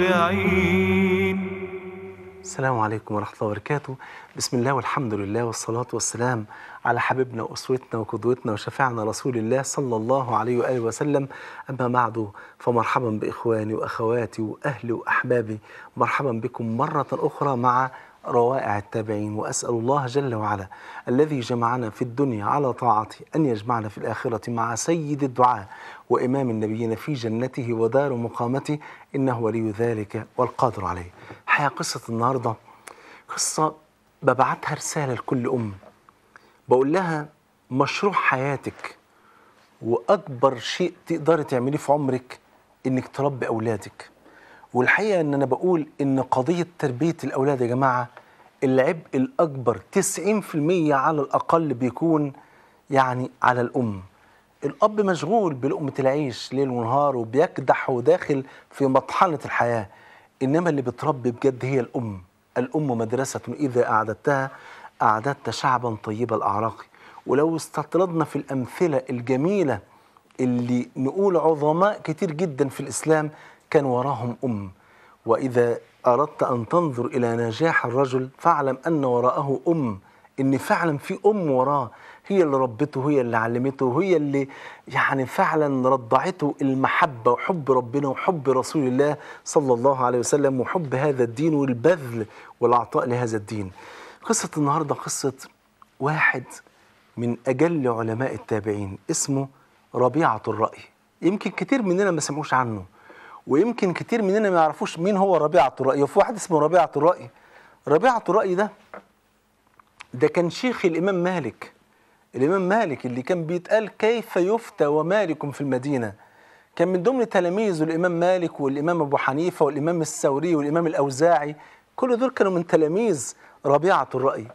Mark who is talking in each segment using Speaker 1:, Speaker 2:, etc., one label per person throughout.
Speaker 1: التابعين السلام عليكم ورحمة الله وبركاته بسم الله والحمد لله والصلاة والسلام على حبيبنا وأسوتنا وقدوتنا وشفيعنا رسول الله صلى الله عليه وآله وسلم أما بعد فمرحبا بإخواني وأخواتي وأهلي وأحبابي مرحبا بكم مرة أخرى مع روائع التابعين وأسأل الله جل وعلا الذي جمعنا في الدنيا على طاعته أن يجمعنا في الآخرة مع سيد الدعاء وإمام النبيين في جنته ودار مقامته إنه ولي ذلك والقادر عليه حيا قصة النهاردة قصة ببعتها رسالة لكل أم بقول لها مشروع حياتك وأكبر شيء تقدري تعمليه في عمرك إنك تربي أولادك والحقيقه ان انا بقول ان قضيه تربيه الاولاد يا جماعه العبء الاكبر 90% على الاقل بيكون يعني على الام الاب مشغول بلقمه العيش ليل ونهار وبيكدح وداخل في مطحنه الحياه انما اللي بتربي بجد هي الام الام مدرسه اذا اعددتها اعددت شعبا طيب الاعراق ولو استطردنا في الامثله الجميله اللي نقول عظماء كتير جدا في الاسلام كان وراهم أم وإذا أردت أن تنظر إلى نجاح الرجل فاعلم أن وراءه أم إن فعلا في أم وراه هي اللي ربته هي اللي علمته هي اللي يعني فعلا رضعته المحبة وحب ربنا وحب رسول الله صلى الله عليه وسلم وحب هذا الدين والبذل والعطاء لهذا الدين قصة النهاردة قصة واحد من أجل علماء التابعين اسمه ربيعة الرأي يمكن كتير مننا ما سمعوش عنه ويمكن كتير مننا ما يعرفوش مين هو ربيعه الرأي وفي واحد اسمه ربيعه الرأي ربيعه الرأي ده ده كان شيخ الامام مالك الامام مالك اللي كان بيتقال كيف يفتى ومالك في المدينه كان من ضمن تلاميذه الامام مالك والامام ابو حنيفه والامام الثوري والامام الاوزاعي كل دول كانوا من تلاميذ ربيعه الراي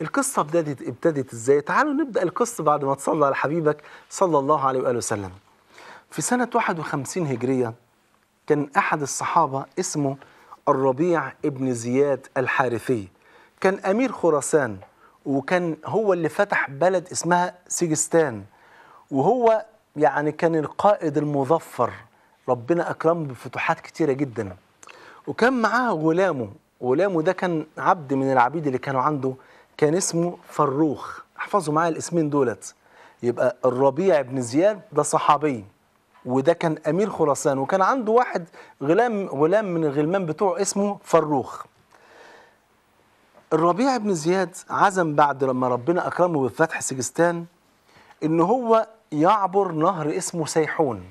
Speaker 1: القصه ابتدت ابتدت ازاي تعالوا نبدا القصه بعد ما تصلى على حبيبك صلى الله عليه واله وسلم في سنه 51 هجريه كان أحد الصحابة اسمه الربيع ابن زياد الحارثي كان أمير خراسان وكان هو اللي فتح بلد اسمها سيجستان وهو يعني كان القائد المظفر ربنا أكرمه بفتوحات كتيرة جدا وكان معاه غلامه غلامه ده كان عبد من العبيد اللي كانوا عنده كان اسمه فروخ احفظوا معايا الاسمين دولت يبقى الربيع بن زياد ده صحابي وده كان امير خراسان وكان عنده واحد غلام غلام من الغلمان بتوعه اسمه فروخ الربيع بن زياد عزم بعد لما ربنا اكرمه بفتح سجستان ان هو يعبر نهر اسمه سيحون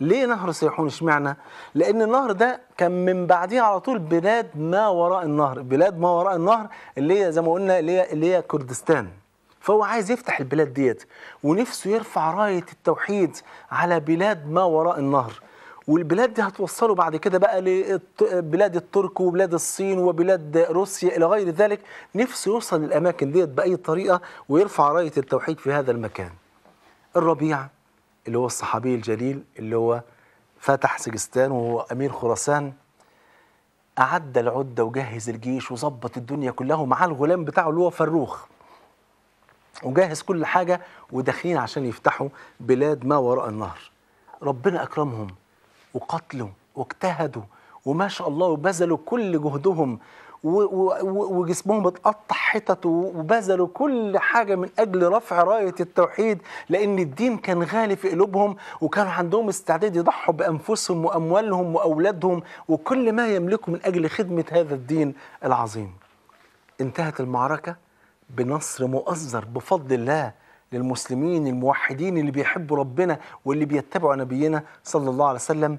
Speaker 1: ليه نهر سيحون اشمعنى لان النهر ده كان من بعديه على طول بلاد ما وراء النهر بلاد ما وراء النهر اللي هي زي ما قلنا اللي هي اللي هي كردستان فهو عايز يفتح البلاد ديت ونفسه يرفع راية التوحيد على بلاد ما وراء النهر والبلاد دي هتوصله بعد كده بقى لبلاد الترك وبلاد الصين وبلاد روسيا إلى غير ذلك نفسه يوصل للأماكن ديت بأي طريقة ويرفع راية التوحيد في هذا المكان الربيع اللي هو الصحابي الجليل اللي هو فتح سجستان وهو أمير خراسان أعد العدة وجهز الجيش وظبط الدنيا كلها مع الغلام بتاعه اللي هو فروخ وجاهز كل حاجة وداخلين عشان يفتحوا بلاد ما وراء النهر ربنا أكرمهم وقتلوا واجتهدوا وما شاء الله وبذلوا كل جهدهم وجسمهم اتقطع حتت وبذلوا كل حاجه من اجل رفع رايه التوحيد لان الدين كان غالي في قلوبهم وكانوا عندهم استعداد يضحوا بانفسهم واموالهم واولادهم وكل ما يملكوا من اجل خدمه هذا الدين العظيم. انتهت المعركه بنصر مؤزر بفضل الله للمسلمين الموحدين اللي بيحبوا ربنا واللي بيتبعوا نبينا صلى الله عليه وسلم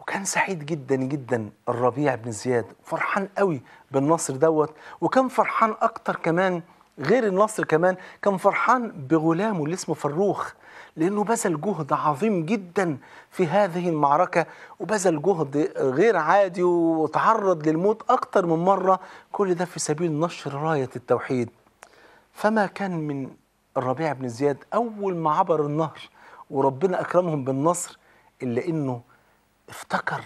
Speaker 1: وكان سعيد جدا جدا الربيع بن زياد فرحان قوي بالنصر دوت وكان فرحان اكتر كمان غير النصر كمان كان فرحان بغلامه اللي اسمه فروخ لانه بذل جهد عظيم جدا في هذه المعركه وبذل جهد غير عادي وتعرض للموت اكتر من مره كل ده في سبيل نشر رايه التوحيد فما كان من الربيع بن زياد أول ما عبر النهر وربنا أكرمهم بالنصر إلا إنه افتكر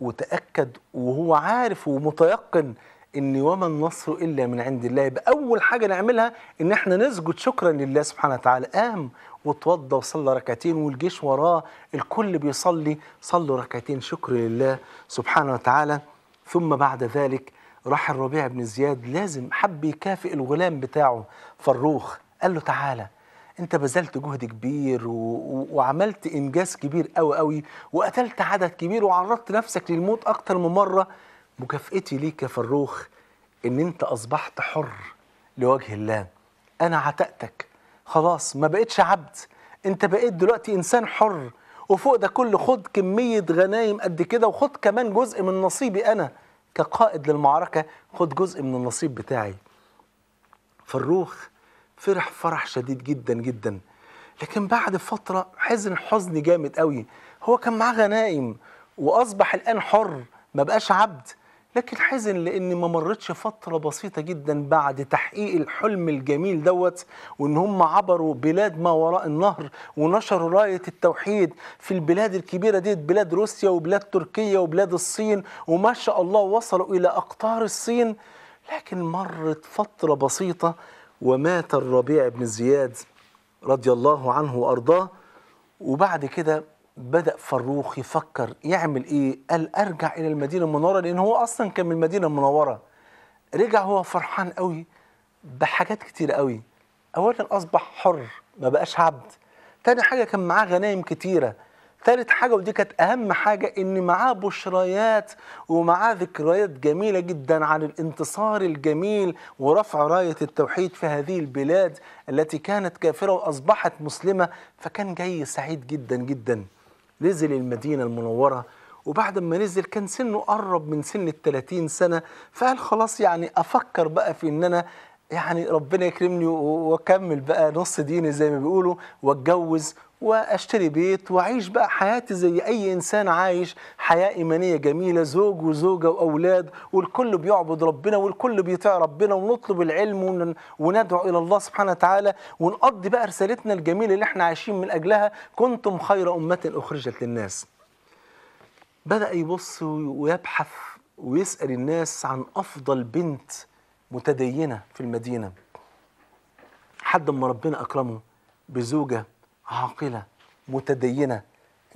Speaker 1: وتأكد وهو عارف ومتيقن إن وما النصر إلا من عند الله يبقى أول حاجة نعملها إن إحنا نسجد شكرا لله سبحانه وتعالى قام وتوضى وصلى ركعتين والجيش وراه الكل بيصلي صلوا ركعتين شكر لله سبحانه وتعالى ثم بعد ذلك راح الربيع بن زياد لازم حب يكافئ الغلام بتاعه فروخ قال له تعالى انت بذلت جهد كبير و... و... وعملت انجاز كبير قوي قوي وقتلت عدد كبير وعرضت نفسك للموت اكتر من مره مكافئتي ليك يا فروخ ان انت اصبحت حر لوجه الله انا عتقتك خلاص ما بقتش عبد انت بقيت دلوقتي انسان حر وفوق ده كله خد كميه غنايم قد كده وخد كمان جزء من نصيبي انا كقائد للمعركة خد جزء من النصيب بتاعي فروخ فرح فرح شديد جدا جدا لكن بعد فترة حزن حزن جامد قوي هو كان معاه غنائم وأصبح الآن حر ما بقاش عبد لكن حزن لان ما مرتش فتره بسيطه جدا بعد تحقيق الحلم الجميل دوت وان هم عبروا بلاد ما وراء النهر ونشروا رايه التوحيد في البلاد الكبيره ديت بلاد روسيا وبلاد تركيا وبلاد الصين وما شاء الله وصلوا الى اقطار الصين لكن مرت فتره بسيطه ومات الربيع بن زياد رضي الله عنه وارضاه وبعد كده بدأ فاروخ يفكر يعمل إيه قال أرجع إلى المدينة المنورة لأن هو أصلا كان من المدينة المنورة رجع هو فرحان قوي بحاجات كتير قوي أولا أصبح حر ما بقاش عبد تاني حاجة كان معاه غنايم كتيرة تالت حاجة ودي كانت أهم حاجة إن معاه بشريات ومعاه ذكريات جميلة جدا عن الانتصار الجميل ورفع راية التوحيد في هذه البلاد التي كانت كافرة وأصبحت مسلمة فكان جاي سعيد جدا جدا نزل المدينة المنورة وبعد ما نزل كان سنه قرب من سن الثلاثين 30 سنة فقال خلاص يعني أفكر بقى في إن أنا يعني ربنا يكرمني واكمل بقى نص ديني زي ما بيقولوا واتجوز واشتري بيت واعيش بقى حياتي زي اي انسان عايش حياه ايمانيه جميله زوج وزوجه واولاد والكل بيعبد ربنا والكل بيطيع ربنا ونطلب العلم وندعو الى الله سبحانه وتعالى ونقضي بقى رسالتنا الجميله اللي احنا عايشين من اجلها كنتم خير امه اخرجت للناس. بدا يبص ويبحث ويسال الناس عن افضل بنت متدينه في المدينه. حد ما ربنا اكرمه بزوجه عاقلة متدينة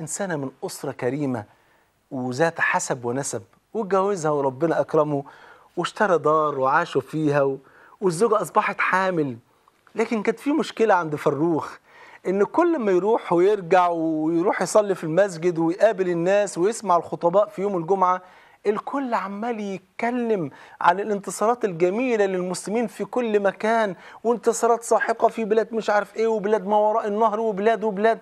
Speaker 1: إنسانة من أسرة كريمة وذات حسب ونسب واتجوزها وربنا أكرمه واشترى دار وعاشوا فيها و... والزوجة أصبحت حامل لكن كانت في مشكلة عند فروخ إن كل ما يروح ويرجع ويروح يصلي في المسجد ويقابل الناس ويسمع الخطباء في يوم الجمعة الكل عمال يتكلم عن الانتصارات الجميلة للمسلمين في كل مكان وانتصارات ساحقة في بلاد مش عارف ايه وبلاد ما وراء النهر وبلاد وبلاد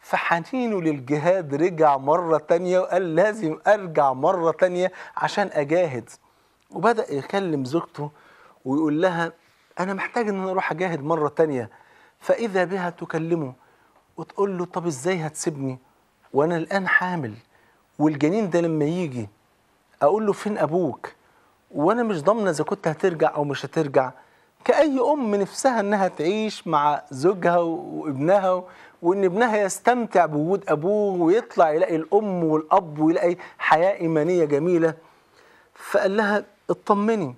Speaker 1: فحنينه للجهاد رجع مرة تانية وقال لازم أرجع مرة تانية عشان أجاهد وبدأ يكلم زوجته ويقول لها أنا محتاج إن أنا أروح أجاهد مرة تانية فإذا بها تكلمه وتقول له طب إزاي هتسيبني وأنا الآن حامل والجنين ده لما يجي اقول له فين ابوك وانا مش ضامنه اذا كنت هترجع او مش هترجع كأي أم نفسها إنها تعيش مع زوجها وابنها وإن ابنها يستمتع بوجود أبوه ويطلع يلاقي الأم والأب ويلاقي حياة إيمانية جميلة فقال لها اطمني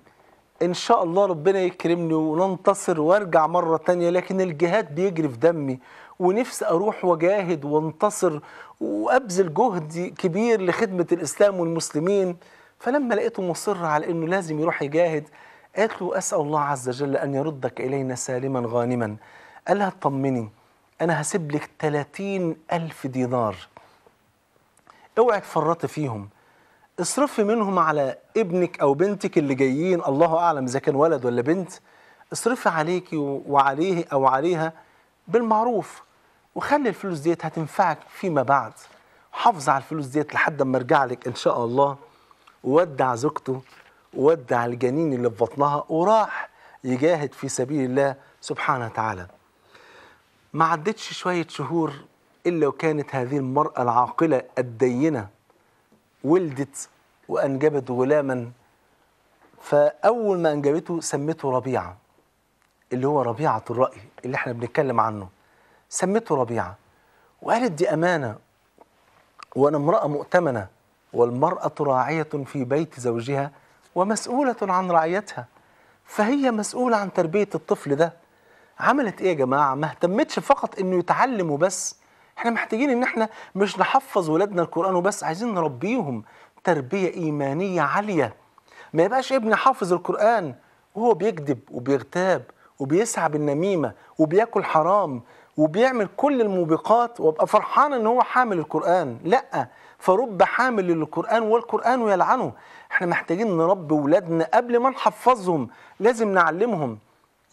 Speaker 1: إن شاء الله ربنا يكرمني وننتصر وأرجع مرة تانية لكن الجهاد بيجري في دمي ونفسي أروح وأجاهد وأنتصر وأبذل جهد كبير لخدمة الإسلام والمسلمين فلما لقيته مصر على أنه لازم يروح يجاهد قالت له أسأل الله عز وجل أن يردك إلينا سالما غانما قال لها اطمني أنا هسيب لك 30 ألف دينار اوعي تفرطي فيهم اصرفي منهم على ابنك أو بنتك اللي جايين الله أعلم إذا كان ولد ولا بنت اصرفي عليكي وعليه أو عليها بالمعروف وخلي الفلوس ديت هتنفعك فيما بعد حافظ على الفلوس ديت لحد ما ارجع لك ان شاء الله ودع زوجته ودع الجنين اللي في بطنها وراح يجاهد في سبيل الله سبحانه وتعالى ما عدتش شوية شهور إلا وكانت هذه المرأة العاقلة الدينة ولدت وأنجبت غلاما فأول ما أنجبته سمته ربيعة اللي هو ربيعة الرأي اللي احنا بنتكلم عنه سمته ربيعة وقالت دي أمانة وأنا امرأة مؤتمنة والمرأة راعية في بيت زوجها ومسؤولة عن رعيتها فهي مسؤولة عن تربية الطفل ده عملت ايه يا جماعة ما اهتمتش فقط انه يتعلم وبس احنا محتاجين ان احنا مش نحفظ ولادنا القرآن وبس عايزين نربيهم تربية ايمانية عالية ما يبقاش ابني حافظ القرآن وهو بيكذب وبيغتاب وبيسعى بالنميمة وبياكل حرام وبيعمل كل الموبقات وابقى فرحان ان هو حامل القرآن لأ فرب حامل للقرآن والقرآن يلعنه احنا محتاجين نربي ولادنا قبل ما نحفظهم لازم نعلمهم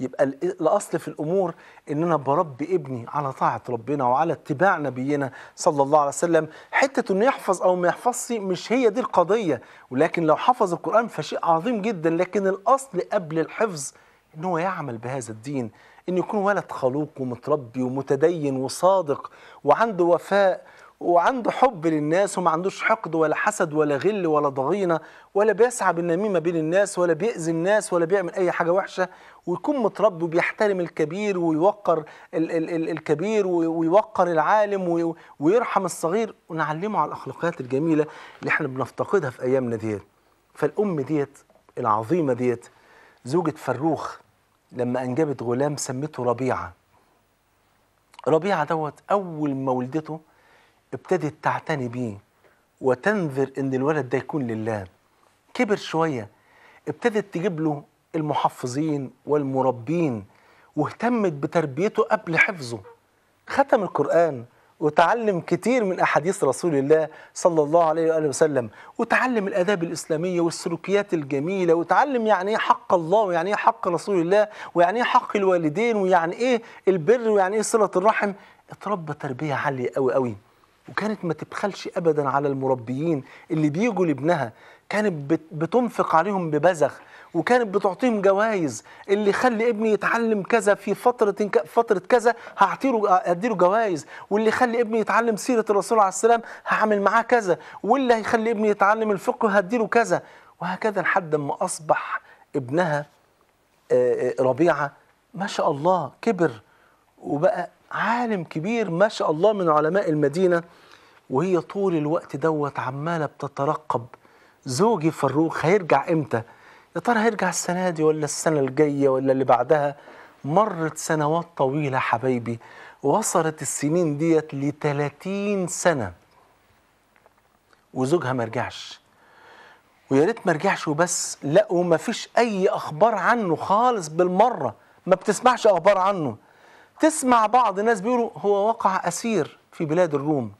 Speaker 1: يبقى الاصل في الامور ان انا بربي ابني على طاعه ربنا وعلى اتباع نبينا صلى الله عليه وسلم حته انه يحفظ او ما يحفظش مش هي دي القضيه ولكن لو حفظ القران فشيء عظيم جدا لكن الاصل قبل الحفظ ان هو يعمل بهذا الدين ان يكون ولد خلوق ومتربي ومتدين وصادق وعنده وفاء وعنده حب للناس وما عندوش حقد ولا حسد ولا غل ولا ضغينة ولا بيسعى بالنميمة بين الناس ولا بيأذي الناس ولا بيعمل أي حاجة وحشة ويكون متربي وبيحترم الكبير ويوقر ال ال ال الكبير ويوقر العالم ويرحم الصغير ونعلمه على الأخلاقيات الجميلة اللي احنا بنفتقدها في أيامنا ديت فالأم ديت العظيمة ديت زوجة فروخ لما أنجبت غلام سمته ربيعة ربيعة دوت أول ما ولدته ابتدت تعتني بيه وتنذر ان الولد ده يكون لله كبر شويه ابتدت تجيب له المحفظين والمربين واهتمت بتربيته قبل حفظه ختم القرآن وتعلم كتير من أحاديث رسول الله صلى الله عليه وآله وسلم وتعلم الآداب الإسلامية والسلوكيات الجميلة وتعلم يعني إيه حق الله ويعني إيه حق رسول الله ويعني إيه حق الوالدين ويعني إيه البر ويعني إيه صلة الرحم اتربى تربية عالية قوي قوي وكانت ما تبخلش ابدا على المربيين اللي بيجوا لابنها كانت بتنفق عليهم ببذخ وكانت بتعطيهم جوائز اللي خلي ابني يتعلم كذا في فتره فتره كذا هعطيله اديله جوائز واللي يخلي ابني يتعلم سيره الرسول عليه السلام هعمل معاه كذا واللي هيخلي ابني يتعلم الفقه هديله كذا وهكذا لحد ما اصبح ابنها ربيعه ما شاء الله كبر وبقى عالم كبير ما شاء الله من علماء المدينة وهي طول الوقت دوت عمالة بتترقب زوجي فاروق هيرجع امتى يا ترى هيرجع السنة دي ولا السنة الجاية ولا اللي بعدها مرت سنوات طويلة حبايبي وصلت السنين ديت ل 30 سنة وزوجها ما رجعش ويا ريت ما رجعش وبس لا وما فيش اي اخبار عنه خالص بالمره ما بتسمعش اخبار عنه تسمع بعض الناس بيقولوا هو وقع أسير في بلاد الروم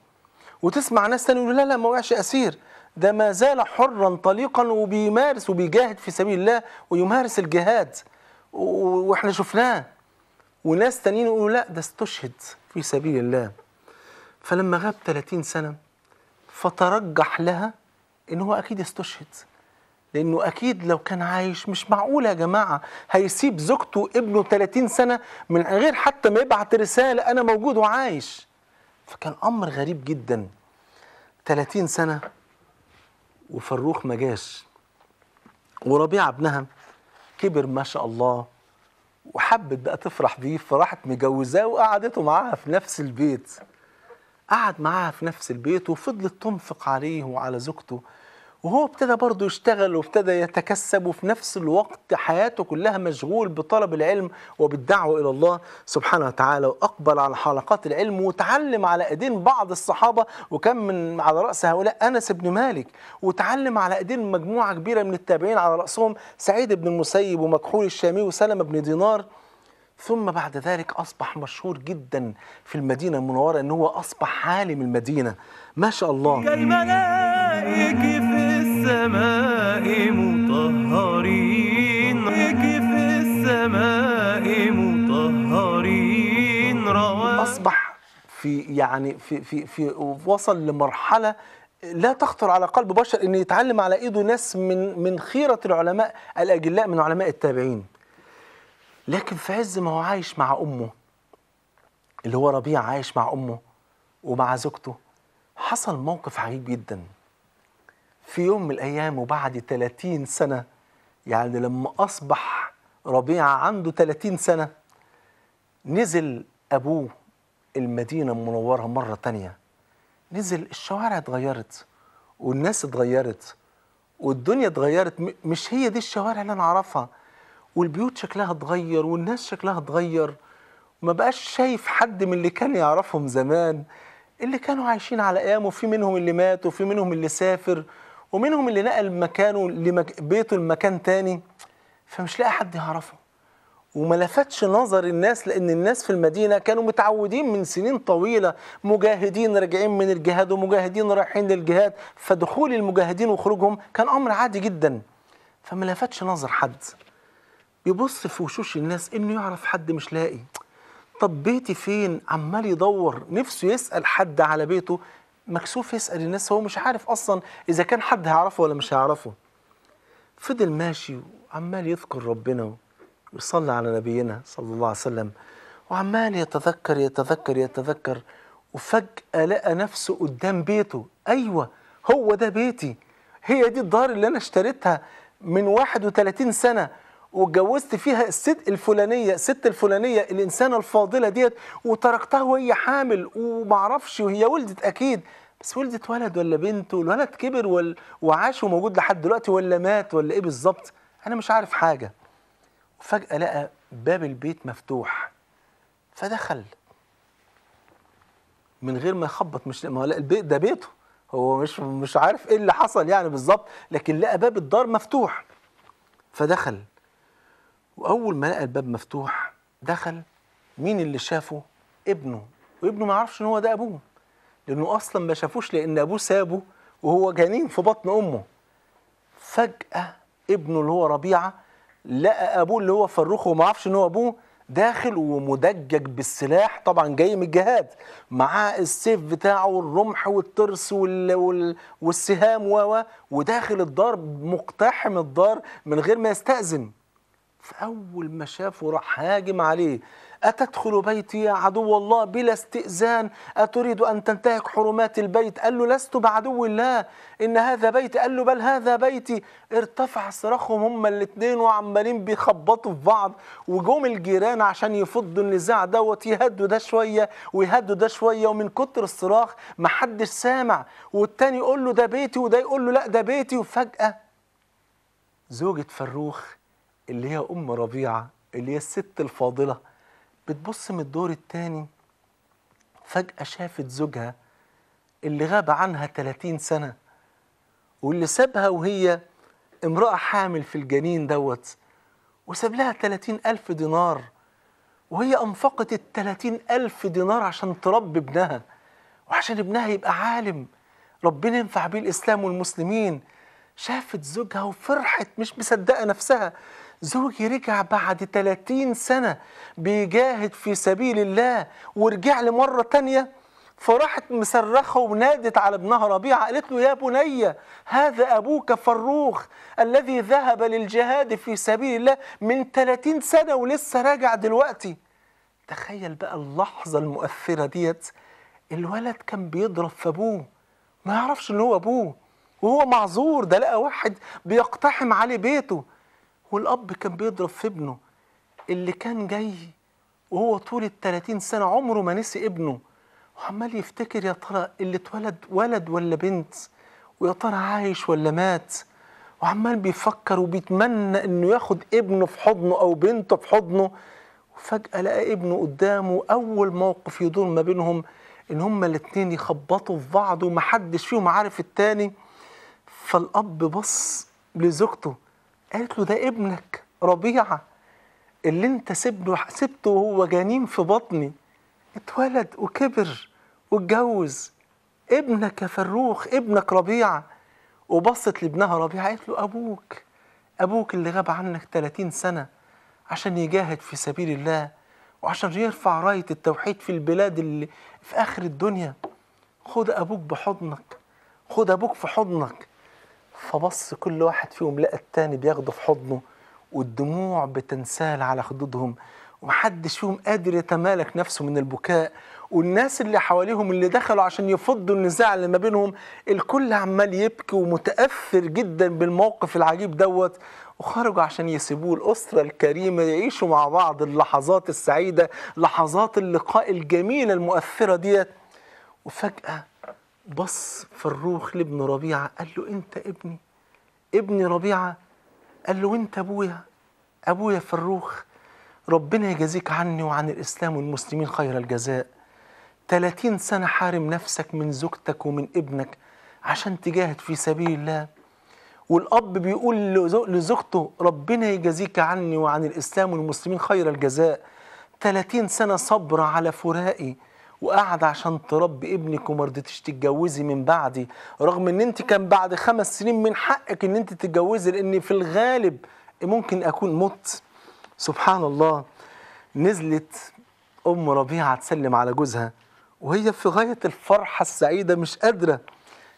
Speaker 1: وتسمع ناس تاني يقولوا لا لا ما وقعش أسير ده ما زال حرا طليقا وبيمارس وبيجاهد في سبيل الله ويمارس الجهاد واحنا شفناه وناس تانيين يقولوا لا ده استشهد في سبيل الله فلما غاب 30 سنة فترجح لها ان هو اكيد استشهد لانه اكيد لو كان عايش مش معقول يا جماعه هيسيب زوجته وابنه 30 سنه من غير حتى ما يبعت رساله انا موجود وعايش فكان امر غريب جدا 30 سنه وفروخ ما جاش وربيعه ابنها كبر ما شاء الله وحبت بقى تفرح بيه فراحت مجوزاه وقعدته معاها في نفس البيت قعد معاها في نفس البيت وفضلت تنفق عليه وعلى زوجته وهو ابتدى برضه يشتغل وابتدى يتكسب وفي نفس الوقت حياته كلها مشغول بطلب العلم وبالدعوة إلى الله سبحانه وتعالى وأقبل على حلقات العلم وتعلم على أيدين بعض الصحابة وكان من على رأس هؤلاء أنس بن مالك وتعلم على أيدين مجموعة كبيرة من التابعين على رأسهم سعيد بن المسيب ومكحول الشامي وسلم بن دينار ثم بعد ذلك أصبح مشهور جدا في المدينة المنورة أنه أصبح عالم المدينة ما شاء الله كالملائكة السماء مطهرين بك السماء مطهرين رواه أصبح في يعني في في في وصل لمرحلة لا تخطر على قلب بشر ان يتعلم على ايده ناس من من خيره العلماء الاجلاء من علماء التابعين لكن في عز ما هو عايش مع امه اللي هو ربيع عايش مع امه ومع زوجته حصل موقف عجيب جدا في يوم من الأيام وبعد 30 سنة يعني لما أصبح ربيعة عنده 30 سنة نزل أبوه المدينة المنورة مرة تانية نزل الشوارع اتغيرت والناس اتغيرت والدنيا اتغيرت مش هي دي الشوارع اللي أنا أعرفها والبيوت شكلها اتغير والناس شكلها اتغير ما بقاش شايف حد من اللي كان يعرفهم زمان اللي كانوا عايشين على أيامه في منهم اللي مات وفي منهم اللي سافر ومنهم اللي نقل مكانه لمك... بيته لمكان تاني فمش لاقي حد يعرفه وما لفتش نظر الناس لان الناس في المدينه كانوا متعودين من سنين طويله مجاهدين راجعين من الجهاد ومجاهدين رايحين للجهاد فدخول المجاهدين وخروجهم كان امر عادي جدا فما لفتش نظر حد يبص في وشوش الناس انه يعرف حد مش لاقي طب بيتي فين عمال يدور نفسه يسال حد على بيته مكسوف يسأل الناس هو مش عارف أصلا إذا كان حد هيعرفه ولا مش هيعرفه فضل ماشي وعمال يذكر ربنا ويصلي على نبينا صلى الله عليه وسلم وعمال يتذكر يتذكر يتذكر وفجأة لقى نفسه قدام بيته أيوة هو ده بيتي هي دي الدار اللي أنا اشتريتها من 31 سنة واتجوزت فيها الست الفلانيه الست الفلانيه الانسانه الفاضله ديت وتركتها وهي حامل ومعرفش وهي ولدت اكيد بس ولدت ولد ولا بنت والولد كبر وال... وعاش وموجود لحد دلوقتي ولا مات ولا ايه بالظبط انا مش عارف حاجه وفجاه لقى باب البيت مفتوح فدخل من غير ما يخبط مش ما لا البيت ده بيته هو مش مش عارف ايه اللي حصل يعني بالظبط لكن لقى باب الدار مفتوح فدخل واول ما لقى الباب مفتوح دخل مين اللي شافه ابنه وابنه ما عرفش ان هو ده ابوه لانه اصلا ما شافوش لان ابوه سابه وهو جنين في بطن امه فجاه ابنه اللي هو ربيعه لقى ابوه اللي هو فروخ وما عرفش ان هو ابوه داخل ومدجج بالسلاح طبعا جاي من الجهاد معاه السيف بتاعه والرمح والترس وال... وال... والسهام و وداخل الدار مقتحم الدار من غير ما يستأذن فأول ما شافه راح هاجم عليه أتدخل بيتي يا عدو الله بلا استئذان أتريد أن تنتهك حرمات البيت قال له لست بعدو الله إن هذا بيتي قال له بل هذا بيتي ارتفع صراخهم هما الاثنين وعمالين بيخبطوا في بعض وجوم الجيران عشان يفضوا النزاع دوت يهدوا ده شوية ويهدوا ده شوية ومن كتر الصراخ محدش سامع والتاني يقول له ده بيتي وده يقول له لا ده بيتي وفجأة زوجة فروخ اللي هي ام ربيعه اللي هي الست الفاضله بتبص من الدور الثاني فجاه شافت زوجها اللي غاب عنها 30 سنه واللي سابها وهي امراه حامل في الجنين دوت وساب لها 30 ألف دينار وهي أنفقت ال 30 ألف دينار عشان تربي ابنها وعشان ابنها يبقى عالم ربنا ينفع بيه الإسلام والمسلمين شافت زوجها وفرحت مش مصدقة نفسها زوجي رجع بعد 30 سنة بيجاهد في سبيل الله ورجع لي مرة تانية فراحت مصرخه ونادت على ابنها ربيعه قالت له يا بني هذا ابوك فروخ الذي ذهب للجهاد في سبيل الله من 30 سنه ولسه راجع دلوقتي تخيل بقى اللحظه المؤثره ديت الولد كان بيضرب في ابوه ما يعرفش ان هو ابوه وهو معذور ده لقى واحد بيقتحم عليه بيته والأب كان بيضرب في ابنه اللي كان جاي وهو طول ال 30 سنة عمره ما نسي ابنه وعمال يفتكر يا ترى اللي اتولد ولد ولا بنت ويا ترى عايش ولا مات وعمال بيفكر وبيتمنى انه ياخد ابنه في حضنه او بنته في حضنه وفجأة لقى ابنه قدامه أول موقف يدور ما بينهم إن هما الاتنين يخبطوا في بعض ومحدش فيهم عارف التاني فالأب بص لزوجته قالت له ده ابنك ربيعة اللي انت سبته سبته وهو جنين في بطني اتولد وكبر واتجوز ابنك يا فروخ ابنك ربيعة وبصت لابنها ربيعة قالت له أبوك أبوك اللي غاب عنك 30 سنة عشان يجاهد في سبيل الله وعشان يرفع راية التوحيد في البلاد اللي في آخر الدنيا خد أبوك بحضنك خد أبوك في حضنك فبص كل واحد فيهم لقى التاني بياخده في حضنه والدموع بتنسال على خدودهم ومحدش فيهم قادر يتمالك نفسه من البكاء والناس اللي حواليهم اللي دخلوا عشان يفضوا النزاع اللي ما بينهم الكل عمال يبكي ومتأثر جدا بالموقف العجيب دوت وخرجوا عشان يسيبوه الأسرة الكريمة يعيشوا مع بعض اللحظات السعيدة لحظات اللقاء الجميلة المؤثرة ديت وفجأة بص فروخ لابن ربيعة قال له أنت ابني ابني ربيعة قال له أنت أبويا أبويا فروخ ربنا يجازيك عني وعن الإسلام والمسلمين خير الجزاء 30 سنة حارم نفسك من زوجتك ومن ابنك عشان تجاهد في سبيل الله والأب بيقول لزوجته ربنا يجازيك عني وعن الإسلام والمسلمين خير الجزاء 30 سنة صبر على فرائي وقاعدة عشان تربي ابنك وما رضيتيش تتجوزي من بعدي رغم ان انت كان بعد خمس سنين من حقك ان انت تتجوزي لان في الغالب ممكن اكون مت سبحان الله نزلت ام ربيعة تسلم على جوزها وهي في غاية الفرحة السعيدة مش قادرة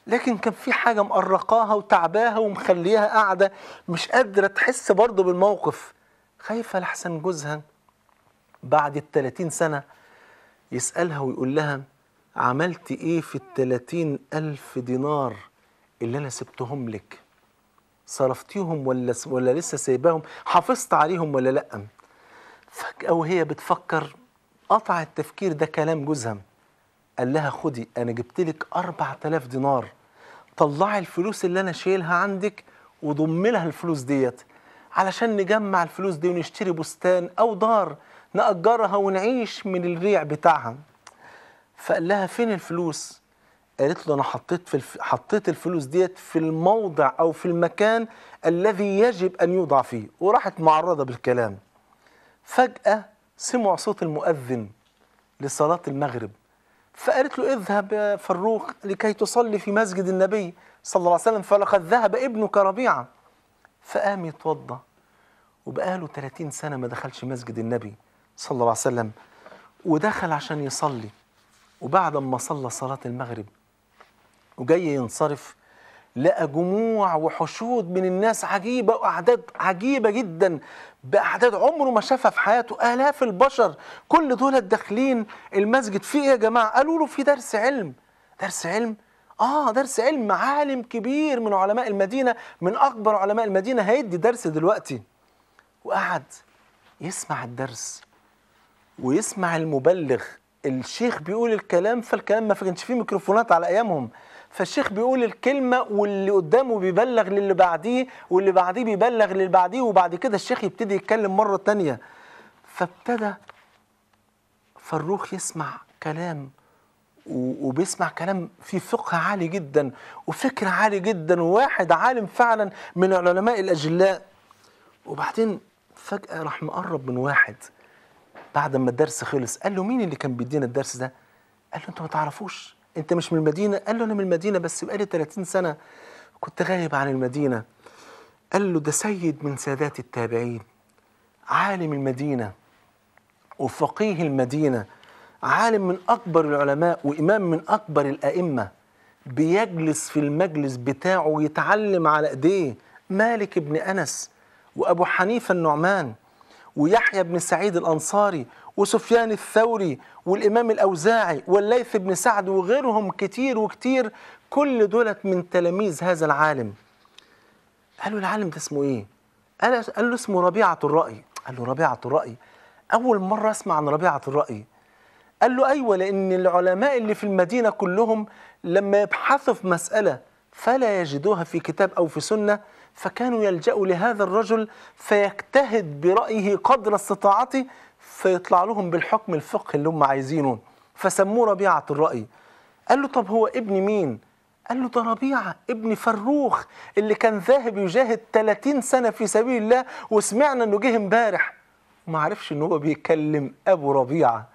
Speaker 1: لكن كان في حاجة مقرقاها وتعباها ومخليها قاعدة مش قادرة تحس برضه بالموقف خايفة لحسن جوزها بعد 30 سنة يسألها ويقول لها عملت إيه في التلاتين ألف دينار اللي أنا سبتهم لك صرفتيهم ولا, ولا لسه سايباهم حافظت عليهم ولا لأ فجأة وهي بتفكر قطع التفكير ده كلام جوزها قال لها خدي أنا جبت لك 4000 دينار طلعي الفلوس اللي أنا شايلها عندك وضم لها الفلوس ديت علشان نجمع الفلوس دي ونشتري بستان أو دار نأجرها ونعيش من الريع بتاعها فقال لها فين الفلوس قالت له أنا حطيت, في الف... حطيت الفلوس ديت في الموضع أو في المكان الذي يجب أن يوضع فيه وراحت معرضة بالكلام فجأة سمع صوت المؤذن لصلاة المغرب فقالت له اذهب يا فروخ لكي تصلي في مسجد النبي صلى الله عليه وسلم فلقد ذهب ابنك ربيعه فقام يتوضا وبقى له 30 سنة ما دخلش مسجد النبي صلى الله عليه وسلم ودخل عشان يصلي وبعد ما صلى صلاة المغرب وجاي ينصرف لقى جموع وحشود من الناس عجيبة وأعداد عجيبة جدا بأعداد عمره ما شافها في حياته آلاف البشر كل دول داخلين المسجد في إيه يا جماعة قالوا له في درس علم درس علم آه درس علم عالم كبير من علماء المدينة من أكبر علماء المدينة هيدي درس دلوقتي وقعد يسمع الدرس ويسمع المبلغ الشيخ بيقول الكلام فالكلام ما كانش فيه ميكروفونات على ايامهم فالشيخ بيقول الكلمة واللي قدامه بيبلغ للي بعديه واللي بعديه بيبلغ للي بعديه وبعد كده الشيخ يبتدي يتكلم مرة تانية فابتدى فروخ يسمع كلام وبيسمع كلام فيه فقه عالي جدا وفكر عالي جدا وواحد عالم فعلا من العلماء الأجلاء وبعدين فجأة راح مقرب من واحد بعد ما الدرس خلص قال له مين اللي كان بيدينا الدرس ده؟ قال له أنت ما تعرفوش أنت مش من المدينة؟ قال له أنا من المدينة بس بقالي 30 سنة كنت غايب عن المدينة قال له ده سيد من سادات التابعين عالم المدينة وفقيه المدينة عالم من أكبر العلماء وإمام من أكبر الأئمة بيجلس في المجلس بتاعه ويتعلم على إيديه مالك بن أنس وأبو حنيفة النعمان ويحيى بن سعيد الأنصاري وسفيان الثوري والإمام الأوزاعي والليث بن سعد وغيرهم كتير وكتير كل دولت من تلاميذ هذا العالم قالوا العالم ده اسمه إيه؟ قال له اسمه ربيعة الرأي قال له ربيعة الرأي أول مرة أسمع عن ربيعة الرأي قال له أيوة لأن العلماء اللي في المدينة كلهم لما يبحثوا في مسألة فلا يجدوها في كتاب أو في سنة فكانوا يلجأوا لهذا الرجل فيجتهد برأيه قدر استطاعته فيطلع لهم بالحكم الفقهي اللي هم عايزينه فسموه ربيعة الرأي قال له طب هو ابن مين؟ قال له ده ربيعة ابن فروخ اللي كان ذاهب يجاهد 30 سنة في سبيل الله وسمعنا انه جه امبارح وما عرفش ان هو بيكلم ابو ربيعة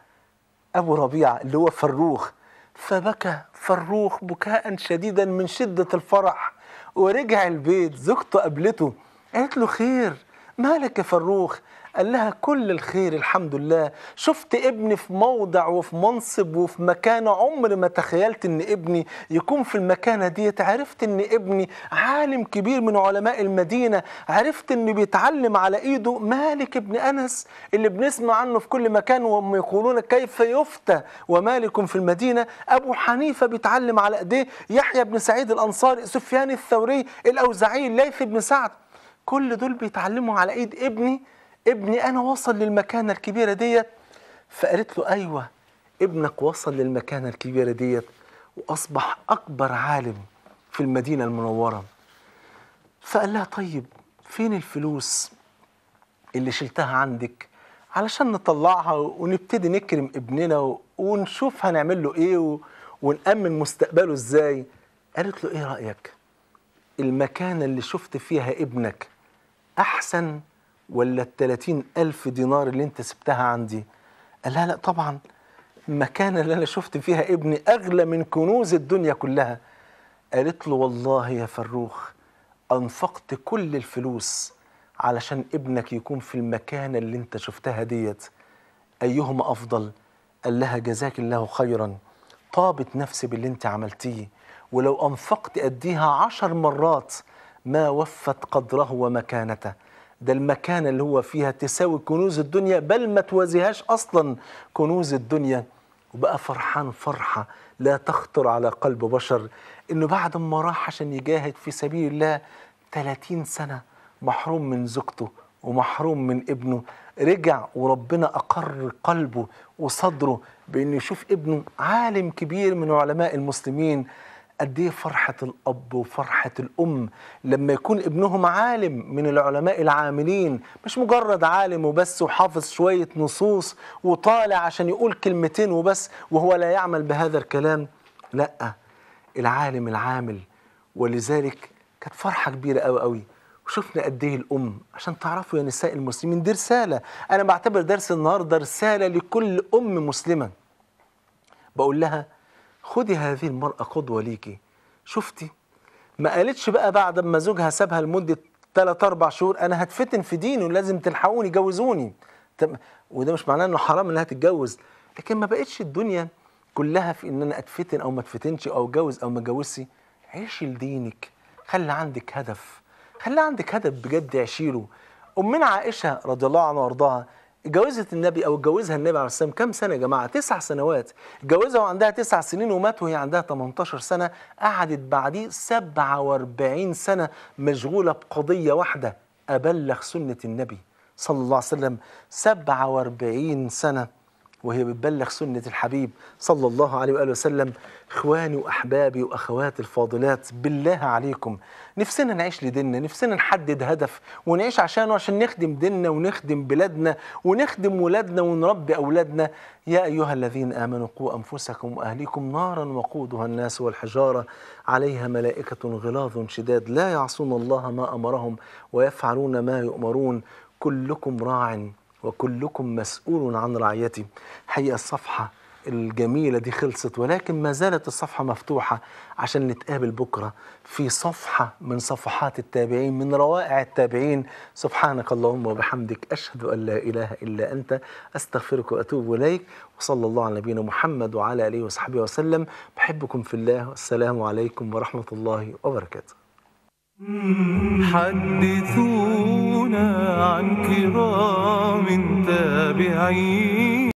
Speaker 1: ابو ربيعة اللي هو فروخ فبكى فروخ بكاء شديدا من شدة الفرح ورجع البيت زوجته قابلته قالت له خير مالك يا فروخ قال لها كل الخير الحمد لله شفت ابني في موضع وفي منصب وفي مكان عمر ما تخيلت ان ابني يكون في المكانه ديت عرفت ان ابني عالم كبير من علماء المدينه عرفت انه بيتعلم على ايده مالك ابن انس اللي بنسمع عنه في كل مكان وهم يقولون كيف يفتى ومالك في المدينه ابو حنيفه بيتعلم على ايديه يحيى بن سعيد الانصاري سفيان الثوري الاوزاعي الليث بن سعد كل دول بيتعلموا على ايد ابني ابني انا وصل للمكانه الكبيره ديت فقالت له ايوه ابنك وصل للمكانه الكبيره ديت واصبح اكبر عالم في المدينه المنوره فقال لها طيب فين الفلوس اللي شلتها عندك علشان نطلعها ونبتدي نكرم ابننا ونشوف هنعمل له ايه ونأمن مستقبله ازاي قالت له ايه رأيك المكانه اللي شفت فيها ابنك احسن ولا ال 30 ألف دينار اللي أنت سبتها عندي قال لها لا طبعا مكان اللي أنا شفت فيها ابني أغلى من كنوز الدنيا كلها قالت له والله يا فروخ أنفقت كل الفلوس علشان ابنك يكون في المكان اللي أنت شفتها ديت أيهما أفضل قال لها جزاك الله خيرا طابت نفسي باللي أنت عملتيه ولو أنفقت أديها عشر مرات ما وفت قدره ومكانته ده المكان اللي هو فيها تساوي كنوز الدنيا بل ما توازيهاش أصلا كنوز الدنيا وبقى فرحان فرحة لا تخطر على قلب بشر إنه بعد ما راح عشان يجاهد في سبيل الله 30 سنة محروم من زوجته ومحروم من ابنه رجع وربنا أقر قلبه وصدره بأنه يشوف ابنه عالم كبير من علماء المسلمين قد ايه فرحه الاب وفرحه الام لما يكون ابنهم عالم من العلماء العاملين مش مجرد عالم وبس وحافظ شويه نصوص وطالع عشان يقول كلمتين وبس وهو لا يعمل بهذا الكلام لا العالم العامل ولذلك كانت فرحه كبيره قوي قوي وشفنا قد ايه الام عشان تعرفوا يا نساء المسلمين دي رساله انا بعتبر درس النهارده رساله لكل ام مسلمه بقول لها خدي هذه المرأة قدوة ليكي شفتي ما قالتش بقى بعد ما زوجها سابها لمدة 3 أربع شهور انا هتفتن في ديني ولازم تلحقوني جوزوني وده مش معناه انه حرام انها تتجوز لكن ما بقتش الدنيا كلها في ان انا اتفتن او ما اتفتنش او اتجوز او ما أتجوزي عيشي لدينك خلي عندك هدف خلي عندك هدف بجد عشيله امنا عائشه رضي الله عنها وارضاها جوزت النبي او اتجوزها النبي عليه السلام كم سنه يا جماعه تسع سنوات اتجوزها وعندها تسع سنين ومات وهي عندها 18 سنه قعدت بعديه 47 سنه مشغوله بقضيه واحده ابلغ سنه النبي صلى الله عليه وسلم 47 سنه وهي بتبلغ سنة الحبيب صلى الله عليه وآله وسلم إخواني وأحبابي وأخواتي الفاضلات بالله عليكم نفسنا نعيش لديننا نفسنا نحدد هدف ونعيش عشانه عشان نخدم ديننا ونخدم بلادنا ونخدم ولادنا ونربي أولادنا يا أيها الذين آمنوا قوا أنفسكم وأهليكم نارا وقودها الناس والحجارة عليها ملائكة غلاظ شداد لا يعصون الله ما أمرهم ويفعلون ما يؤمرون كلكم راع وكلكم مسؤول عن رعيته حقيقة الصفحة الجميلة دي خلصت ولكن ما زالت الصفحة مفتوحة عشان نتقابل بكرة في صفحة من صفحات التابعين من روائع التابعين سبحانك اللهم وبحمدك أشهد أن لا إله إلا أنت أستغفرك وأتوب إليك وصلى الله على نبينا محمد وعلى آله وصحبه وسلم بحبكم في الله والسلام عليكم ورحمة الله وبركاته حدثونا عن كرام تابعين